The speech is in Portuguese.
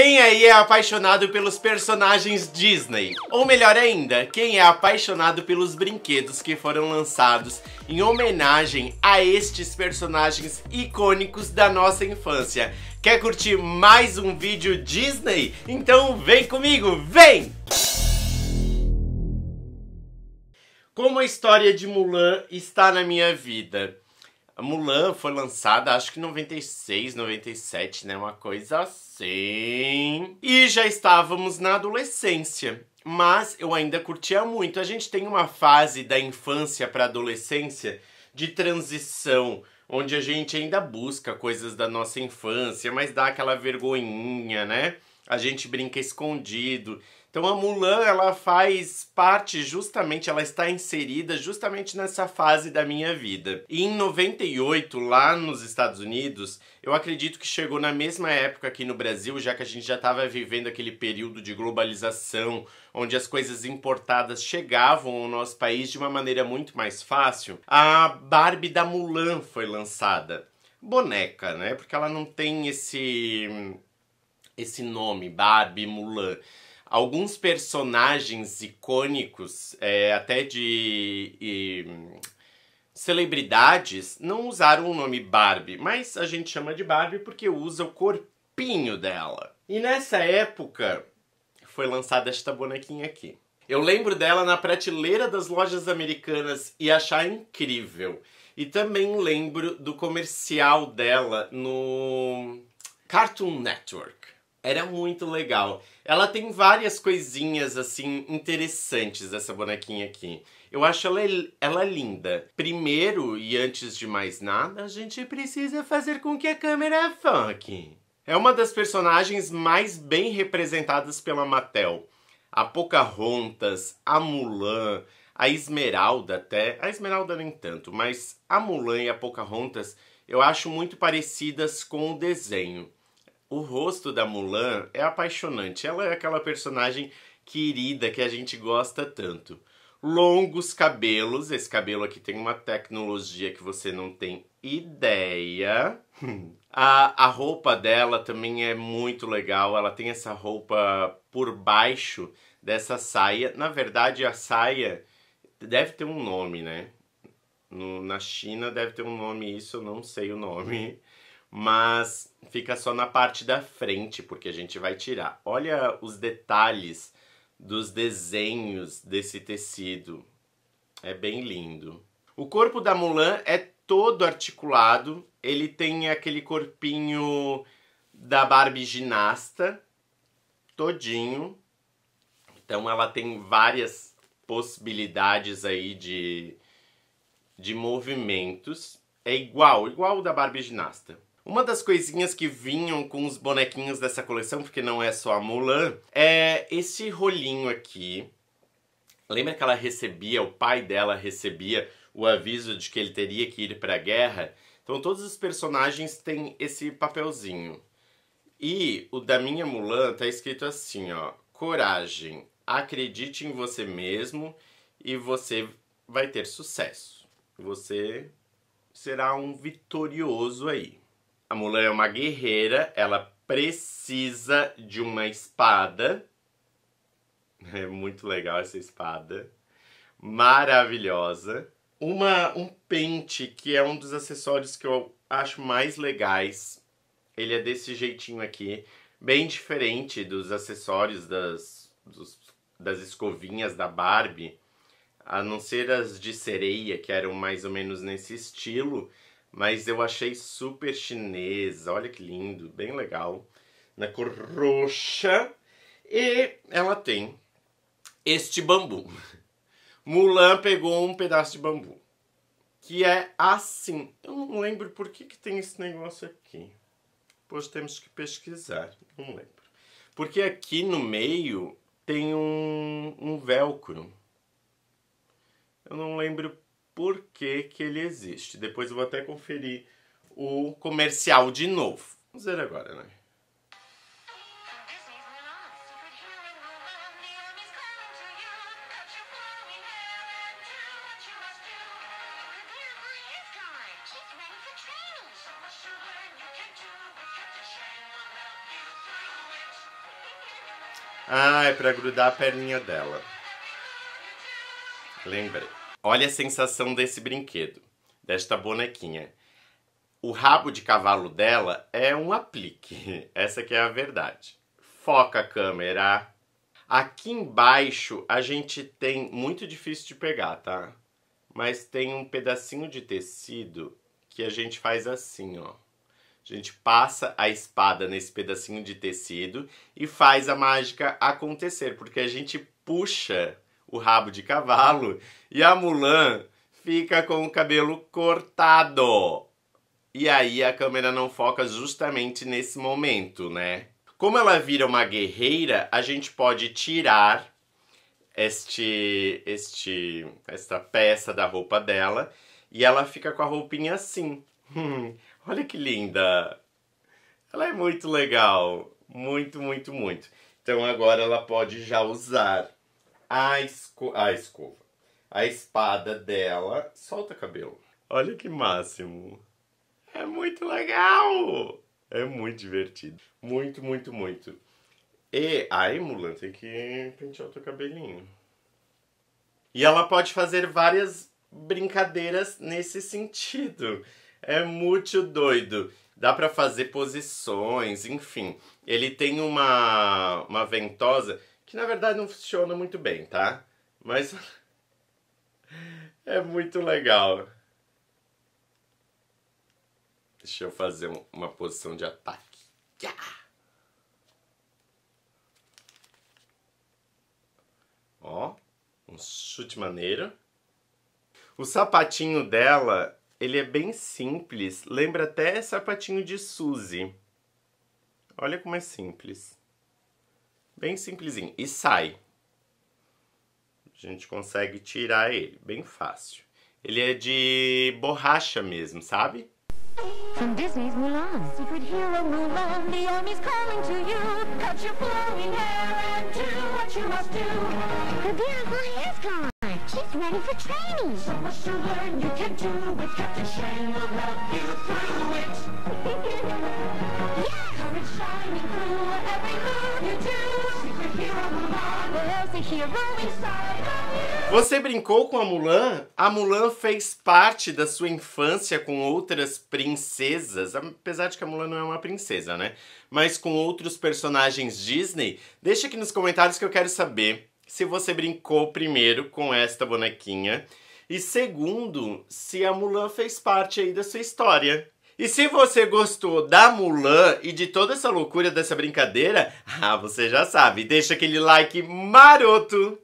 Quem aí é apaixonado pelos personagens Disney? Ou melhor ainda, quem é apaixonado pelos brinquedos que foram lançados em homenagem a estes personagens icônicos da nossa infância? Quer curtir mais um vídeo Disney? Então vem comigo, vem! Como a história de Mulan está na minha vida? A Mulan foi lançada, acho que 96, 97, né? Uma coisa assim. E já estávamos na adolescência mas eu ainda curtia muito. A gente tem uma fase da infância para adolescência de transição, onde a gente ainda busca coisas da nossa infância, mas dá aquela vergonhinha, né? A gente brinca escondido, então a Mulan, ela faz parte justamente, ela está inserida justamente nessa fase da minha vida. E em 98, lá nos Estados Unidos, eu acredito que chegou na mesma época aqui no Brasil, já que a gente já estava vivendo aquele período de globalização, onde as coisas importadas chegavam ao nosso país de uma maneira muito mais fácil. A Barbie da Mulan foi lançada. Boneca, né? Porque ela não tem esse hum, esse nome, Barbie Mulan alguns personagens icônicos, é, até de. E, celebridades não usaram o nome Barbie, mas a gente chama de Barbie porque usa o corpinho dela. E nessa época foi lançada esta bonequinha aqui. Eu lembro dela na prateleira das lojas americanas e achar incrível. E também lembro do comercial dela no Cartoon Network. Era muito legal. Ela tem várias coisinhas, assim, interessantes, essa bonequinha aqui. Eu acho ela, ela linda. Primeiro, e antes de mais nada, a gente precisa fazer com que a câmera foque. É uma das personagens mais bem representadas pela Mattel. A Pocahontas, a Mulan, a Esmeralda até... A Esmeralda nem tanto, mas a Mulan e a Pocahontas eu acho muito parecidas com o desenho. O rosto da Mulan é apaixonante. Ela é aquela personagem querida que a gente gosta tanto. Longos cabelos, esse cabelo aqui tem uma tecnologia que você não tem ideia. A, a roupa dela também é muito legal. Ela tem essa roupa por baixo dessa saia. Na verdade, a saia deve ter um nome, né? No, na China deve ter um nome, isso eu não sei o nome mas fica só na parte da frente, porque a gente vai tirar. Olha os detalhes dos desenhos desse tecido. É bem lindo. O corpo da Mulan é todo articulado, ele tem aquele corpinho da Barbie ginasta, todinho. Então ela tem várias possibilidades aí de, de movimentos. É igual, igual o da Barbie ginasta. Uma das coisinhas que vinham com os bonequinhos dessa coleção, porque não é só a Mulan, é esse rolinho aqui. Lembra que ela recebia, o pai dela recebia o aviso de que ele teria que ir para a guerra? Então todos os personagens têm esse papelzinho. E o da minha Mulan tá escrito assim, ó: Coragem, acredite em você mesmo e você vai ter sucesso. Você será um vitorioso aí. A Mulher é uma guerreira, ela precisa de uma espada. É muito legal essa espada. Maravilhosa. Uma, um pente, que é um dos acessórios que eu acho mais legais. Ele é desse jeitinho aqui, bem diferente dos acessórios das, dos, das escovinhas da Barbie, a não ser as de sereia, que eram mais ou menos nesse estilo mas eu achei super chinesa. Olha que lindo, bem legal. Na cor roxa. E ela tem este bambu. Mulan pegou um pedaço de bambu. Que é assim. Eu não lembro por que, que tem esse negócio aqui. Depois temos que pesquisar. Não lembro. Porque aqui no meio tem um, um velcro. Eu não lembro por que, que ele existe. Depois eu vou até conferir o comercial de novo. Vamos ver agora, né? Ah, é pra grudar a perninha dela. Lembrei. Olha a sensação desse brinquedo, desta bonequinha. O rabo de cavalo dela é um aplique, essa que é a verdade. Foca a câmera. Aqui embaixo a gente tem, muito difícil de pegar, tá? Mas tem um pedacinho de tecido que a gente faz assim, ó. A gente passa a espada nesse pedacinho de tecido e faz a mágica acontecer, porque a gente puxa o rabo de cavalo e a Mulan fica com o cabelo cortado. E aí a câmera não foca justamente nesse momento, né? Como ela vira uma guerreira, a gente pode tirar este, este, esta peça da roupa dela e ela fica com a roupinha assim. olha que linda! Ela é muito legal, muito, muito, muito. Então agora ela pode já usar a, esco a escova. A espada dela solta cabelo. Olha que máximo. É muito legal. É muito divertido. Muito, muito, muito. E aí, Mulan, tem que pentear o teu cabelinho. E ela pode fazer várias brincadeiras nesse sentido. É muito doido. Dá para fazer posições, enfim. Ele tem uma, uma ventosa que na verdade não funciona muito bem, tá? Mas é muito legal. Deixa eu fazer uma posição de ataque. Ó, um chute maneiro. O sapatinho dela, ele é bem simples. Lembra até sapatinho de Suzy. Olha como é simples. Bem simplesinho. E sai. A gente consegue tirar ele, bem fácil. Ele é de borracha mesmo, sabe? From Disney's Mulan, secret hero Mulan, the army's calling to you. Cut your flowing hair and do what you must do. The beautiful hair's gone. She's ready for training. So much to learn you can do with Captain Shane. will help you through. Você brincou com a Mulan? A Mulan fez parte da sua infância com outras princesas, apesar de que a Mulan não é uma princesa, né? Mas com outros personagens Disney? Deixa aqui nos comentários que eu quero saber se você brincou primeiro com esta bonequinha e segundo, se a Mulan fez parte aí da sua história. E se você gostou da Mulan e de toda essa loucura dessa brincadeira, ah, você já sabe, deixa aquele like maroto!